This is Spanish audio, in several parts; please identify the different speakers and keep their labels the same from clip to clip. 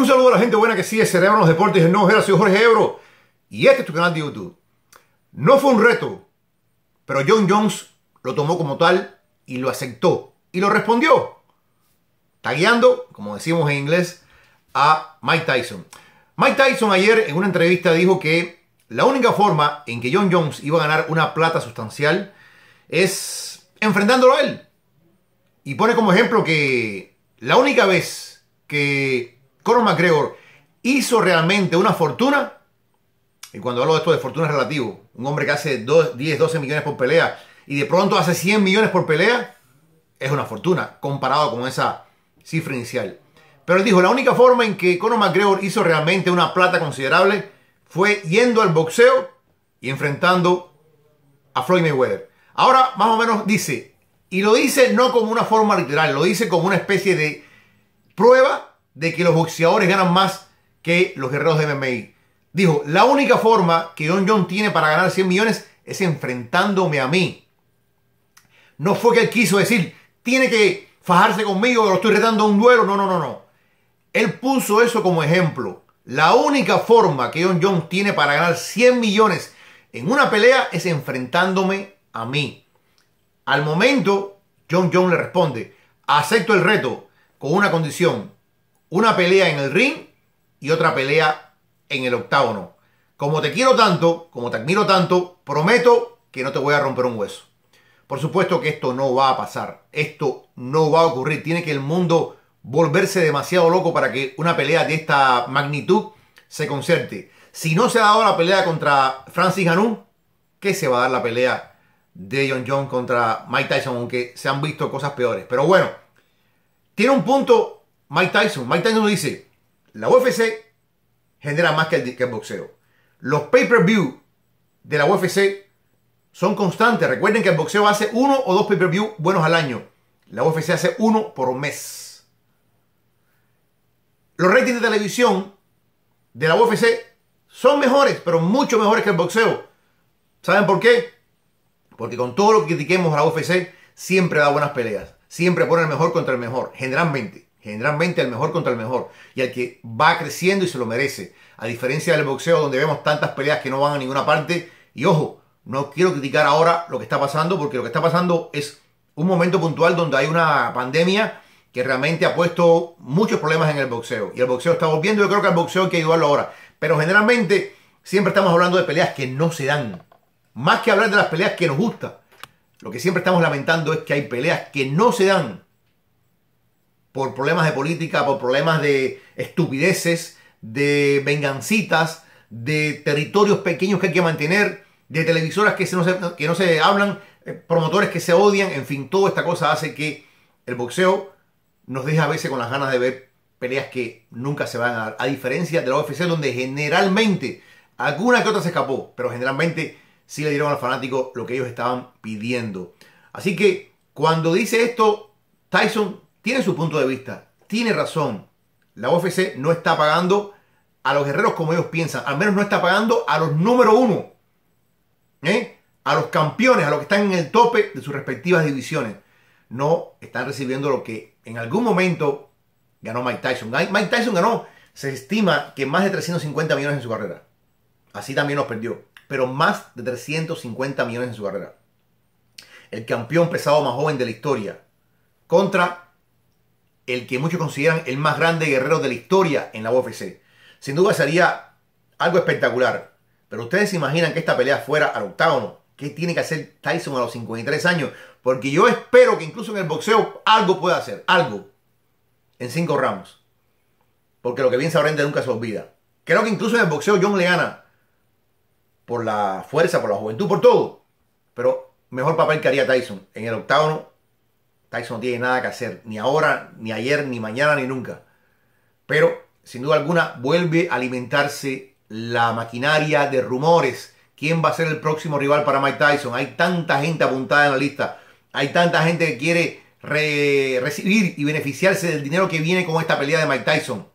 Speaker 1: Un saludo a la gente buena que sigue Cerebro los Deportes No, Nueva soy Jorge Ebro y este es tu canal de YouTube. No fue un reto, pero John Jones lo tomó como tal y lo aceptó y lo respondió, tagueando, como decimos en inglés, a Mike Tyson. Mike Tyson ayer en una entrevista dijo que la única forma en que John Jones iba a ganar una plata sustancial es enfrentándolo a él. Y pone como ejemplo que la única vez que Conor McGregor hizo realmente una fortuna. Y cuando hablo de esto de fortuna relativo, un hombre que hace 2, 10, 12 millones por pelea y de pronto hace 100 millones por pelea, es una fortuna comparado con esa cifra inicial. Pero él dijo, la única forma en que Conor McGregor hizo realmente una plata considerable fue yendo al boxeo y enfrentando a Floyd Mayweather. Ahora más o menos dice, y lo dice no como una forma literal, lo dice como una especie de prueba de que los boxeadores ganan más que los guerreros de MMA. Dijo, la única forma que John John tiene para ganar 100 millones es enfrentándome a mí. No fue que él quiso decir, tiene que fajarse conmigo, lo estoy retando a un duelo. No, no, no, no. Él puso eso como ejemplo. La única forma que John John tiene para ganar 100 millones en una pelea es enfrentándome a mí. Al momento, John John le responde, acepto el reto con una condición. Una pelea en el ring y otra pelea en el octágono. Como te quiero tanto, como te admiro tanto, prometo que no te voy a romper un hueso. Por supuesto que esto no va a pasar. Esto no va a ocurrir. Tiene que el mundo volverse demasiado loco para que una pelea de esta magnitud se concerte. Si no se ha dado la pelea contra Francis Ganú, ¿qué se va a dar la pelea de John John contra Mike Tyson? Aunque se han visto cosas peores. Pero bueno, tiene un punto Mike Tyson. Mike Tyson dice, la UFC genera más que el, boxeo. Los pay-per-view de la UFC son constantes. Recuerden que el boxeo hace uno o dos pay-per-view buenos al año. La UFC hace uno por mes. Los ratings de televisión de la UFC son mejores, pero mucho mejores que el boxeo. ¿Saben por qué? Porque con todo lo que critiquemos a la UFC, siempre da buenas peleas. Siempre pone el mejor contra el mejor, generalmente. Generalmente el mejor contra el mejor. Y el que va creciendo y se lo merece. A diferencia del boxeo donde vemos tantas peleas que no van a ninguna parte. Y ojo, no quiero criticar ahora lo que está pasando porque lo que está pasando es un momento puntual donde hay una pandemia que realmente ha puesto muchos problemas en el boxeo. Y el boxeo está volviendo. Yo creo que al boxeo hay que ayudarlo ahora. Pero generalmente siempre estamos hablando de peleas que no se dan. Más que hablar de las peleas que nos gustan. Lo que siempre estamos lamentando es que hay peleas que no se dan por problemas de política, por problemas de estupideces, de vengancitas, de territorios pequeños que hay que mantener, de televisoras que, no, se, que no se hablan, eh, promotores que se odian, en fin, toda esta cosa hace que el boxeo nos deja a veces con las ganas de ver peleas que nunca se van a dar, a diferencia de la UFC donde generalmente alguna que otra se escapó, pero generalmente sí le dieron al fanático lo que ellos estaban pidiendo. Así que cuando dice esto, Tyson tiene su punto de vista, tiene razón. La UFC no está pagando a los guerreros como ellos piensan, al menos no está pagando a los número uno, ¿eh? a los campeones, a los que están en el tope de sus respectivas divisiones. No están recibiendo lo que en algún momento ganó Mike Tyson. Mike Tyson ganó, se estima que más de 350 millones en su carrera. Así también los perdió, pero más de 350 millones en su carrera. El campeón pesado más joven de la historia contra el que muchos consideran el más grande guerrero de la historia en la UFC. Sin duda sería algo espectacular. Pero ustedes se imaginan que esta pelea fuera al octágono. ¿Qué tiene que hacer Tyson a los 53 años? Porque yo espero que incluso en el boxeo algo pueda hacer, algo, en cinco ramos. Porque lo que bien aprende nunca se olvida. Creo que incluso en el boxeo John le gana por la fuerza, por la juventud, por todo. Pero mejor papel que haría Tyson en el octágono Tyson no tiene nada que hacer, ni ahora, ni ayer, ni mañana, ni nunca. Pero, sin duda alguna, vuelve a alimentarse la maquinaria de rumores. ¿Quién va a ser el próximo rival para Mike Tyson? Hay tanta gente apuntada en la lista. Hay tanta gente que quiere recibir y beneficiarse del dinero que viene con esta pelea de Mike Tyson.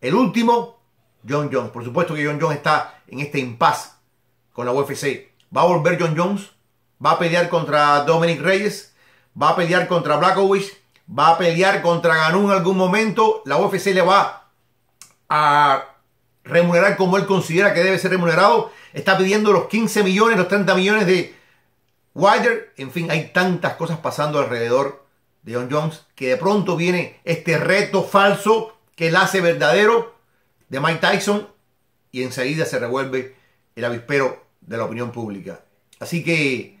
Speaker 1: El último, John Jones. Por supuesto que John Jones está en este impasse con la UFC. ¿Va a volver John Jones? ¿Va a pelear contra Dominic Reyes? va a pelear contra Blackowitz. va a pelear contra Ganú en algún momento. La UFC le va a remunerar como él considera que debe ser remunerado. Está pidiendo los 15 millones, los 30 millones de Wilder. En fin, hay tantas cosas pasando alrededor de John Jones que de pronto viene este reto falso que él hace verdadero de Mike Tyson y enseguida se revuelve el avispero de la opinión pública. Así que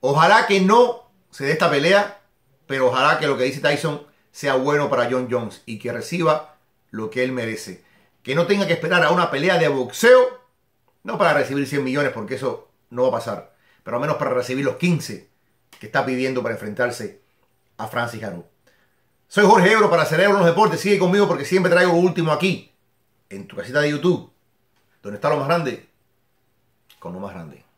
Speaker 1: ojalá que no se dé esta pelea, pero ojalá que lo que dice Tyson sea bueno para John Jones y que reciba lo que él merece. Que no tenga que esperar a una pelea de boxeo, no para recibir 100 millones, porque eso no va a pasar, pero al menos para recibir los 15 que está pidiendo para enfrentarse a Francis Garou. Soy Jorge Ebro para Cerebro los Deportes. Sigue conmigo porque siempre traigo lo último aquí, en tu casita de YouTube, donde está lo más grande, con lo más grande.